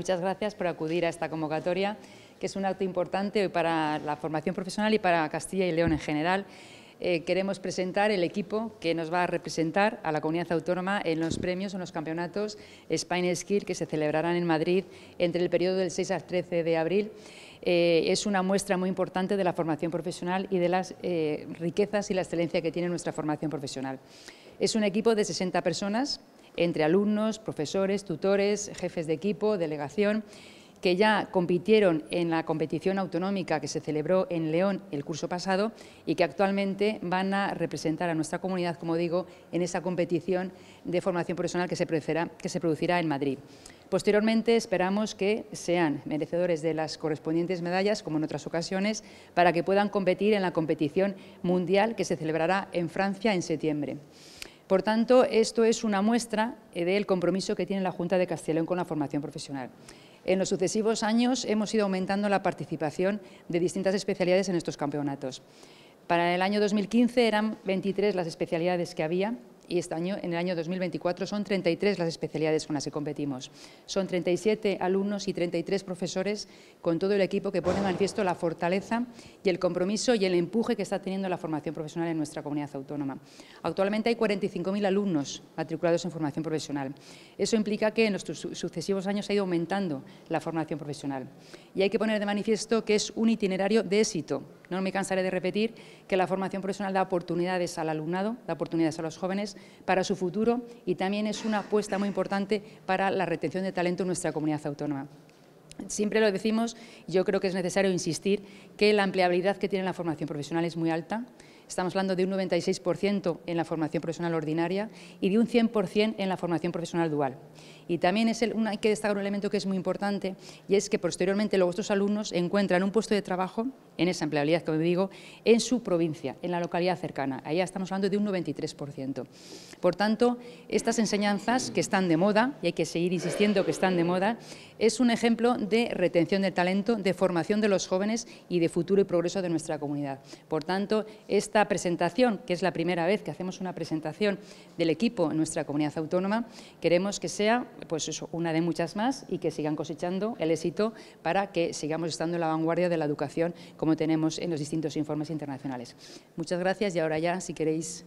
Muchas gracias por acudir a esta convocatoria, que es un acto importante hoy para la formación profesional y para Castilla y León en general. Eh, queremos presentar el equipo que nos va a representar a la comunidad autónoma en los premios, en los campeonatos Spine Skill que se celebrarán en Madrid entre el periodo del 6 al 13 de abril. Eh, es una muestra muy importante de la formación profesional y de las eh, riquezas y la excelencia que tiene nuestra formación profesional. Es un equipo de 60 personas entre alumnos, profesores, tutores, jefes de equipo, delegación, que ya compitieron en la competición autonómica que se celebró en León el curso pasado y que actualmente van a representar a nuestra comunidad, como digo, en esa competición de formación profesional que se producirá, que se producirá en Madrid. Posteriormente esperamos que sean merecedores de las correspondientes medallas, como en otras ocasiones, para que puedan competir en la competición mundial que se celebrará en Francia en septiembre. Por tanto, esto es una muestra eh, del compromiso que tiene la Junta de Castellón con la formación profesional. En los sucesivos años hemos ido aumentando la participación de distintas especialidades en estos campeonatos. Para el año 2015 eran 23 las especialidades que había, y este año, en el año 2024 son 33 las especialidades con las que competimos. Son 37 alumnos y 33 profesores con todo el equipo que pone de manifiesto la fortaleza y el compromiso y el empuje que está teniendo la formación profesional en nuestra comunidad autónoma. Actualmente hay 45.000 alumnos matriculados en formación profesional. Eso implica que en los sucesivos años ha ido aumentando la formación profesional. Y hay que poner de manifiesto que es un itinerario de éxito no me cansaré de repetir que la formación profesional da oportunidades al alumnado, da oportunidades a los jóvenes para su futuro y también es una apuesta muy importante para la retención de talento en nuestra comunidad autónoma. Siempre lo decimos, yo creo que es necesario insistir que la empleabilidad que tiene la formación profesional es muy alta, Estamos hablando de un 96% en la formación profesional ordinaria y de un 100% en la formación profesional dual. Y también es hay que destacar un elemento que es muy importante y es que posteriormente luego estos alumnos encuentran un puesto de trabajo en esa empleabilidad, como digo, en su provincia, en la localidad cercana. Allá estamos hablando de un 93%. Por tanto, estas enseñanzas que están de moda, y hay que seguir insistiendo que están de moda, es un ejemplo de retención del talento, de formación de los jóvenes y de futuro y progreso de nuestra comunidad. Por tanto, esta presentación, que es la primera vez que hacemos una presentación del equipo en nuestra comunidad autónoma, queremos que sea pues una de muchas más y que sigan cosechando el éxito para que sigamos estando en la vanguardia de la educación como tenemos en los distintos informes internacionales. Muchas gracias y ahora ya, si queréis,